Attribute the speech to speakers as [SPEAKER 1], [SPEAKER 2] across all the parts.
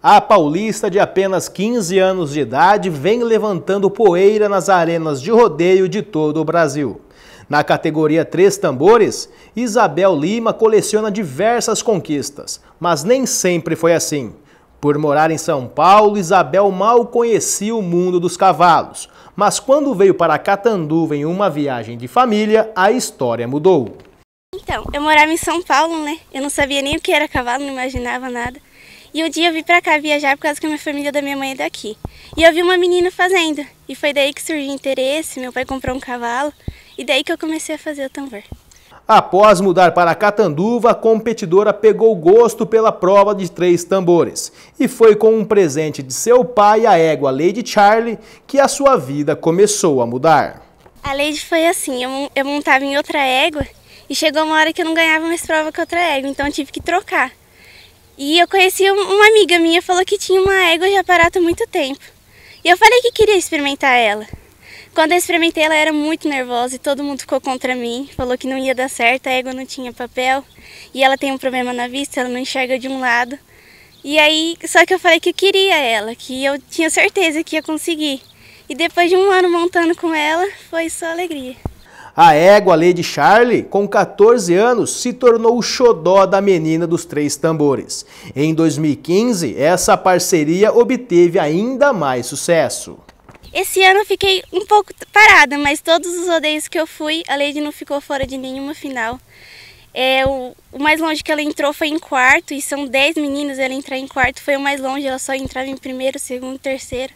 [SPEAKER 1] A paulista de apenas 15 anos de idade vem levantando poeira nas arenas de rodeio de todo o Brasil. Na categoria Três Tambores, Isabel Lima coleciona diversas conquistas, mas nem sempre foi assim. Por morar em São Paulo, Isabel mal conhecia o mundo dos cavalos, mas quando veio para Catanduva em uma viagem de família, a história mudou.
[SPEAKER 2] Então, eu morava em São Paulo, né? Eu não sabia nem o que era cavalo, não imaginava nada. E um dia eu vim pra cá viajar por causa que a minha família é da minha mãe é daqui. E eu vi uma menina fazendo. E foi daí que surgiu interesse, meu pai comprou um cavalo. E daí que eu comecei a fazer o tambor.
[SPEAKER 1] Após mudar para Catanduva, a competidora pegou gosto pela prova de três tambores. E foi com um presente de seu pai, a égua Lady Charlie, que a sua vida começou a mudar.
[SPEAKER 2] A Lady foi assim, eu montava em outra égua e chegou uma hora que eu não ganhava mais prova com outra égua, então eu tive que trocar. E eu conheci uma amiga minha, falou que tinha uma égua parada há muito tempo. E eu falei que queria experimentar ela. Quando eu experimentei, ela era muito nervosa e todo mundo ficou contra mim. Falou que não ia dar certo, a égua não tinha papel. E ela tem um problema na vista, ela não enxerga de um lado. E aí, só que eu falei que eu queria ela, que eu tinha certeza que ia conseguir. E depois de um ano montando com ela, foi só alegria.
[SPEAKER 1] A égua Lady Charlie, com 14 anos, se tornou o xodó da menina dos três tambores. Em 2015, essa parceria obteve ainda mais sucesso.
[SPEAKER 2] Esse ano eu fiquei um pouco parada, mas todos os rodeios que eu fui, a Lady não ficou fora de nenhuma final. É, o, o, mais longe que ela entrou foi em quarto, e são 10 meninas, ela entrar em quarto foi o mais longe, ela só entrava em primeiro, segundo, terceiro.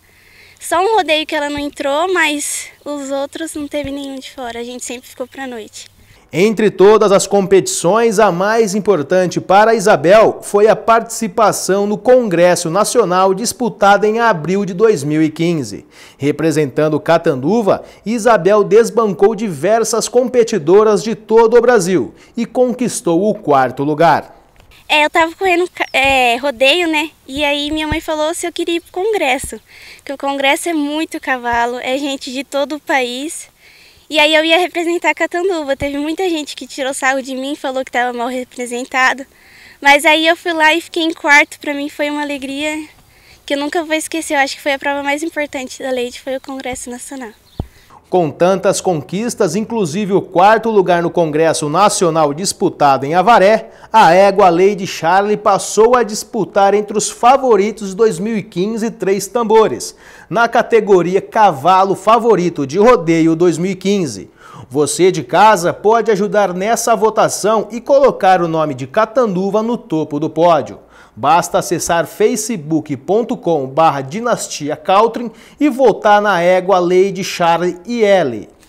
[SPEAKER 2] Só um rodeio que ela não entrou, mas os outros não teve nenhum de fora. A gente sempre ficou para noite.
[SPEAKER 1] Entre todas as competições, a mais importante para Isabel foi a participação no Congresso Nacional disputado em abril de 2015. Representando Catanduva, Isabel desbancou diversas competidoras de todo o Brasil e conquistou o quarto lugar.
[SPEAKER 2] É, eu tava correndo é, rodeio, né? E aí minha mãe falou se eu queria ir pro congresso. Que o congresso é muito cavalo, é gente de todo o país. E aí eu ia representar Catanduva. Teve muita gente que tirou sarro de mim, falou que tava mal representado. Mas aí eu fui lá e fiquei em quarto. Pra mim foi uma alegria que eu nunca vou esquecer. Eu acho que foi a prova mais importante da Leite, foi o Congresso Nacional.
[SPEAKER 1] Com tantas conquistas, inclusive o quarto lugar no Congresso Nacional disputado em Avaré, a égua Lady Charlie passou a disputar entre os favoritos de 2015 três tambores, na categoria Cavalo Favorito de Rodeio 2015. Você de casa pode ajudar nessa votação e colocar o nome de Catanduva no topo do pódio. Basta acessar facebook.com barra dinastia e votar na égua Lady Charlie e Ellie.